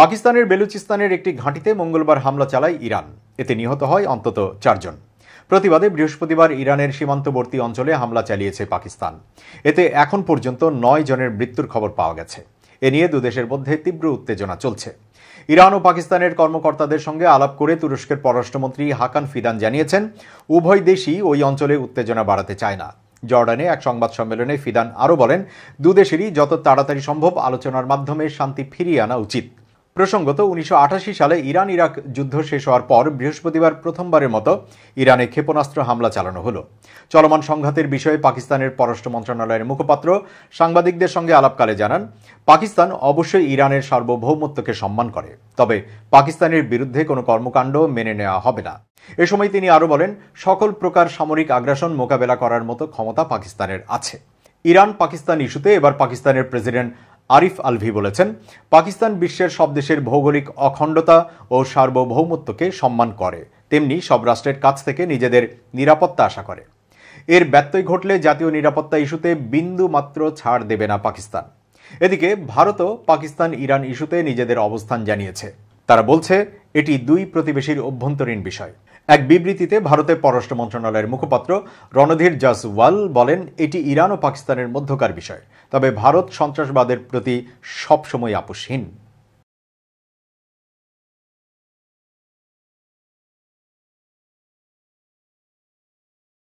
পাকিস্তানের বেলুচিস্তানের একটি ঘাঁটিতে মঙ্গলবার হামলা চালায় ইরান এতে নিহত হয় অন্তত চারজন প্রতিবাদে বৃহস্পতিবার ইরানের সীমান্তবর্তী অঞ্চলে হামলা চালিয়েছে পাকিস্তান এতে এখন পর্যন্ত নয় জনের মৃত্যুর খবর পাওয়া গেছে এ নিয়ে দুদেশের মধ্যে তীব্র উত্তেজনা চলছে ইরান ও পাকিস্তানের কর্মকর্তাদের সঙ্গে আলাপ করে তুরস্কের পররাষ্ট্রমন্ত্রী হাকান ফিদান জানিয়েছেন উভয় দেশই ওই অঞ্চলে উত্তেজনা বাড়াতে চায় না জর্ডানে এক সংবাদ সম্মেলনে ফিদান আরও বলেন দুদেশেরই যত তাড়াতাড়ি সম্ভব আলোচনার মাধ্যমে শান্তি ফিরিয়ে আনা উচিত প্রসঙ্গত উনিশশো সালে ইরান ইরাক যুদ্ধ শেষ হওয়ার পর বৃহস্পতিবার প্রথমবারের মতো ইরানে ক্ষেপণাস্ত্র হামলা চালানো হলো চলমান সংঘাতের বিষয়ে পাকিস্তানের পররাষ্ট্র মন্ত্রণালয়ের মুখপাত্র সাংবাদিকদের সঙ্গে আলাপকালে জানান পাকিস্তান অবশ্যই ইরানের সার্বভৌমত্বকে সম্মান করে তবে পাকিস্তানের বিরুদ্ধে কোনো কর্মকাণ্ড মেনে নেওয়া হবে না এ সময় তিনি আরও বলেন সকল প্রকার সামরিক আগ্রাসন মোকাবেলা করার মতো ক্ষমতা পাকিস্তানের আছে ইরান পাকিস্তান ইস্যুতে এবার পাকিস্তানের প্রেসিডেন্ট আরিফ আলভি বলেছেন পাকিস্তান বিশ্বের সব দেশের ভৌগোলিক অখণ্ডতা ও সার্বভৌমত্বকে সম্মান করে তেমনি সব রাষ্ট্রের কাছ থেকে নিজেদের নিরাপত্তা আশা করে এর ব্যত্যয় ঘটলে জাতীয় নিরাপত্তা ইস্যুতে বিন্দু মাত্র ছাড় দেবে না পাকিস্তান এদিকে ভারতও পাকিস্তান ইরান ইস্যুতে নিজেদের অবস্থান জানিয়েছে তারা বলছে এটি দুই প্রতিবেশীর অভ্যন্তরীণ বিষয় এক বিবৃতিতে ভারতের পররাষ্ট্র মন্ত্রণালয়ের মুখপাত্র রণধীর ওয়াল বলেন এটি ইরান ও পাকিস্তানের মধ্যকার বিষয় তবে ভারত সন্ত্রাসবাদের প্রতি সবসময় আপোষহীন